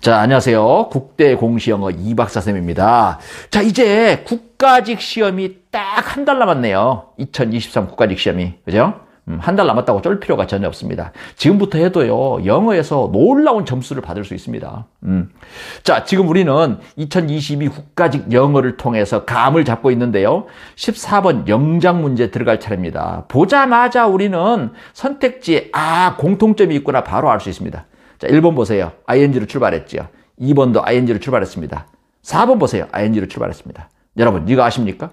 자, 안녕하세요. 국대 공시영어 이박사쌤입니다. 자, 이제 국가직 시험이 딱 한 달 남았네요. 2023 국가직 시험이. 그죠? 음, 한달 남았다고 쫄 필요가 전혀 없습니다. 지금부터 해도요, 영어에서 놀라운 점수를 받을 수 있습니다. 음. 자, 지금 우리는 2022 국가직 영어를 통해서 감을 잡고 있는데요. 14번 영장 문제 들어갈 차례입니다. 보자마자 우리는 선택지 아, 공통점이 있구나 바로 알 수 있습니다. 자, 1번 보세요. ing로 출발했지요. 2번도 ing로 출발했습니다. 4번 보세요. ing로 출발했습니다. 여러분, 이거 아십니까?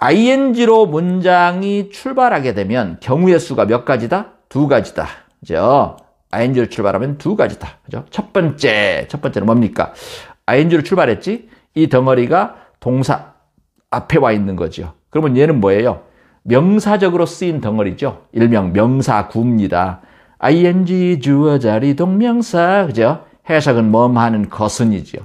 ing로 문장이 출발하게 되면 경우의 수가 몇 가지다? 두 가지다. 그죠? ing로 출발하면 두 가지다. 그죠? 첫 번째, 첫 번째는 뭡니까? ing로 출발했지? 이 덩어리가 동사 앞에 와 있는 거죠. 그러면 얘는 뭐예요? 명사적으로 쓰인 덩어리죠. 일명 명사구입니다. ing 주어 자리 동명사 그죠? 해석은 뭐하는 것은이죠.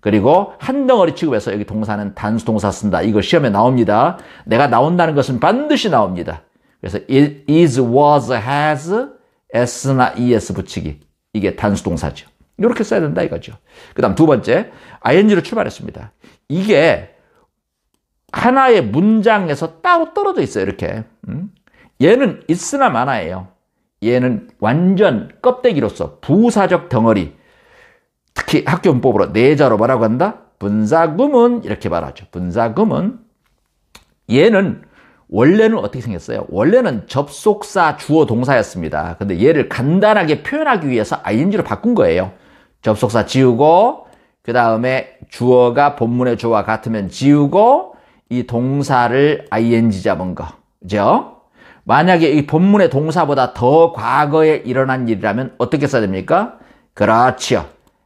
그리고 한 덩어리 취급해서 여기 동사는 단수 동사 쓴다. 이거 시험에 나옵니다. 내가 나온다는 것은 반드시 나옵니다. 그래서 it is, was, has, s나 es 붙이기. 이게 단수 동사죠. 이렇게 써야 된다 이거죠. 그 다음 두 번째, ing로 출발했습니다. 이게 하나의 문장에서 따로 떨어져 있어요. 이렇게. 음? 얘는 있으나 마나예요. 얘는 완전 껍데기로서 부사적 덩어리 특히 학교문법으로 내자로 뭐라고 한다? 분사구문 이렇게 말하죠. 분사구문 얘는 원래는 어떻게 생겼어요? 원래는 접속사 주어 동사였습니다. 근데 얘를 간단하게 표현하기 위해서 ing로 바꾼 거예요. 접속사 지우고 그 다음에 주어가 본문의 주어와 같으면 지우고 이 동사를 ing 잡은 거죠. 만약에 이 본문의 동사보다 더 과거에 일어난 일이라면 어떻게 써야 됩니까? 그렇지요.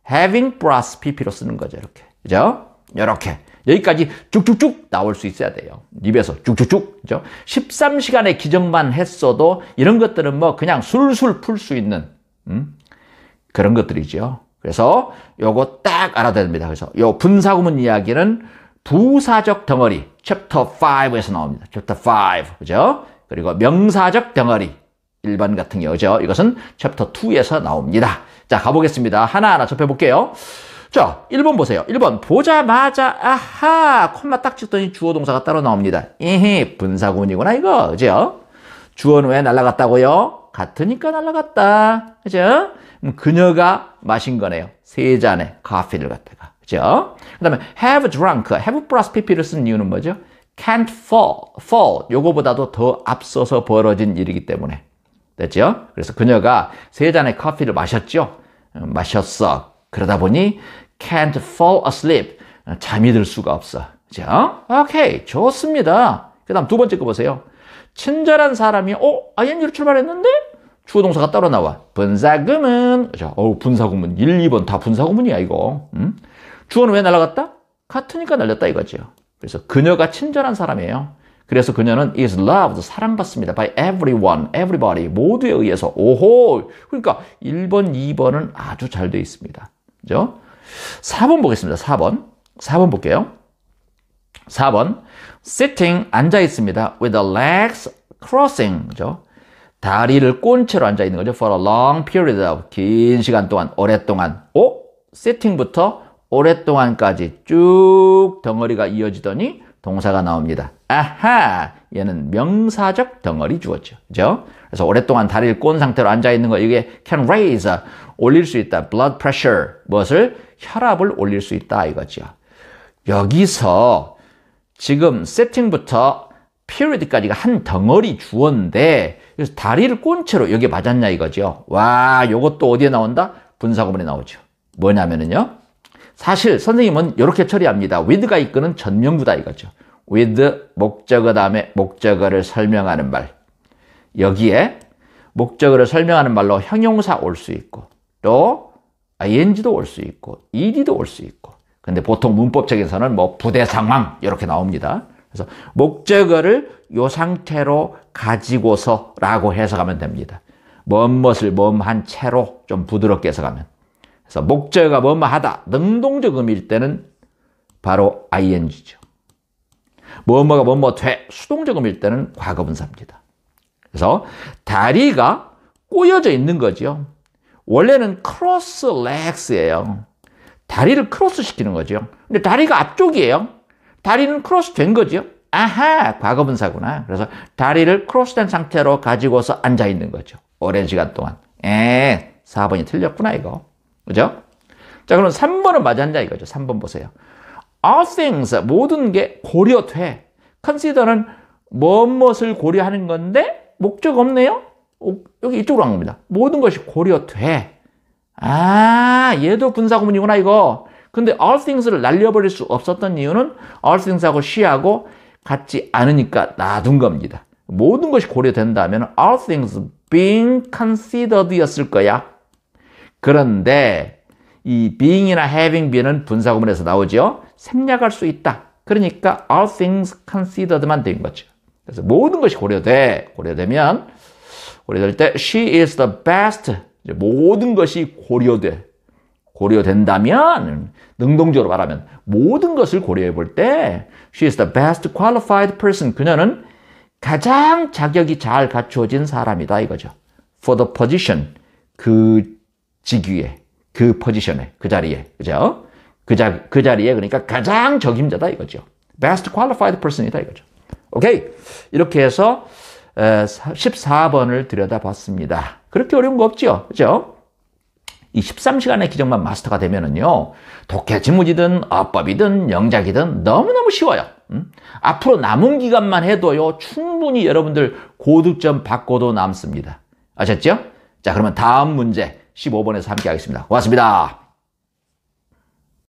having plus pp로 쓰는 거죠. 이렇게. 그죠? 이렇게. 여기까지 쭉쭉쭉 나올 수 있어야 돼요. 입에서 쭉쭉쭉. 그죠? 13시간의 기정만 했어도 이런 것들은 뭐 그냥 술술 풀 수 있는 음? 그런 것들이죠. 그래서 요거 딱알아야 됩니다. 그래서 요 분사구문 이야기는 부사적 덩어리 챕터 5에서 나옵니다. 챕터 5. 그죠? 그리고 명사적 덩어리 1번 같은 경우죠. 이것은 챕터 2에서 나옵니다. 자, 가보겠습니다. 하나하나 접해볼게요. 자, 1번 보세요. 1번 보자마자 아하 콤마 딱 찍더니 주어 동사가 따로 나옵니다. 에헤 분사군이구나 이거. 그죠? 주어는 왜날라갔다고요 같으니까 날라갔다 그죠? 그녀가 마신 거네요. 세 잔의 커피를 갖다가. 그죠? 그 다음에 have drunk, have plus pp를 쓴 이유는 뭐죠? can't fall, fall 요거보다도 더 앞서서 벌어진 일이기 때문에 됐죠? 그래서 그녀가 세 잔의 커피를 마셨죠? 음, 마셨어. 그러다 보니 can't fall asleep 잠이 들 수가 없어. 자, 오케이 좋습니다. 그 다음 두 번째 거 보세요. 친절한 사람이 어? ing로 출발했는데? 주어동사가 따로 나와. 분사구문. 그 어우, 분사구문. 1, 2번 다 분사구문이야, 이거. 음? 주어는 왜 날아갔다? 같으니까 날렸다 이거죠. 그래서 그녀가 친절한 사람이에요. 그래서 그녀는 is loved, 사랑받습니다. by everyone, everybody, 모두에 의해서. 오호! 그러니까 1번, 2번은 아주 잘 되어 있습니다. 그죠? 4번 보겠습니다. 4번. 4번 볼게요. 4번. sitting, 앉아 있습니다. with the legs crossing. 그죠? 다리를 꼰 채로 앉아 있는 거죠. for a long period of, 긴 시간 동안, 오랫동안. 오? sitting부터 오랫동안까지 쭉 덩어리가 이어지더니 동사가 나옵니다. 아하! 얘는 명사적 덩어리 주었죠. 그죠? 그래서 오랫동안 다리를 꼰 상태로 앉아있는 거, 이게 can raise, 올릴 수 있다. blood pressure, 무엇을? 혈압을 올릴 수 있다. 이거죠. 여기서 지금 세팅부터 period까지가 한 덩어리 주었는데, 그래서 다리를 꼰 채로 여기 맞았냐 이거죠. 와, 요것도 어디에 나온다? 분사구문에 나오죠. 뭐냐면은 사실 선생님은 이렇게 처리합니다. with가 이끄는 전명구다 이거죠. with 목적어 다음에 목적어를 설명하는 말. 여기에 목적어를 설명하는 말로 형용사 올 수 있고 또 ing도 올 수 있고 ed도 올 수 있고 근데 보통 문법책에서는 뭐 부대 상황 이렇게 나옵니다. 그래서 목적어를 요 상태로 가지고서라고 해석하면 됩니다. 뭐뭇을 뭐한 채로 좀 부드럽게 해석하면 그래서 목적어가 뭐뭐 하다. 능동적 의미일 때는 바로 ing죠. 뭐뭐가 뭐뭐 돼. 수동적 의미일 때는 과거분사입니다. 그래서 다리가 꼬여져 있는 거죠. 원래는 크로스 렉스예요. 다리를 크로스 시키는 거죠. 근데 다리가 앞쪽이에요. 다리는 크로스 된 거죠. 아하! 과거분사구나. 그래서 다리를 크로스된 상태로 가지고서 앉아 있는 거죠. 오랜 시간 동안. 에, 4번이 틀렸구나, 이거. 그죠? 자, 그럼 3번은 맞았냐 이거죠. 3번 보세요. All things, 모든 게 고려돼. Consider는 무엇을 고려하는 건데 목적 없네요? 여기 이쪽으로 한 겁니다. 모든 것이 고려돼. 아, 얘도 분사구문이구나 이거. 근데 all things를 날려버릴 수 없었던 이유는 all things하고 she하고 같지 않으니까 놔둔 겁니다. 모든 것이 고려된다면 all things being considered였을 거야. 그런데 이 being이나 having been은 분사구문에서 나오죠. 생략할 수 있다. 그러니까 all things considered만 된 거죠. 그래서 모든 것이 고려돼. 고려되면 고려될 때 she is the best. 모든 것이 고려돼. 고려된다면 능동적으로 말하면 모든 것을 고려해 볼 때 she is the best qualified person. 그녀는 가장 자격이 잘 갖추어진 사람이다 이거죠. for the position. 그 직위에, 그 포지션에, 그 자리에, 그죠? 그, 자, 그 자리에 그러니까 가장 적임자다 이거죠. Best qualified person이다 이거죠. 오케이. 이렇게 해서 14번을 들여다봤습니다. 그렇게 어려운 거 없죠. 그죠? 이 13시간의 기적만 마스터가 되면은요, 독해지무지든 어법이든 영작이든 너무너무 쉬워요. 음? 앞으로 남은 기간만 해도요, 충분히 여러분들 고득점 받고도 남습니다. 아셨죠? 자, 그러면 다음 문제. 15번에서 함께 하겠습니다. 고맙습니다.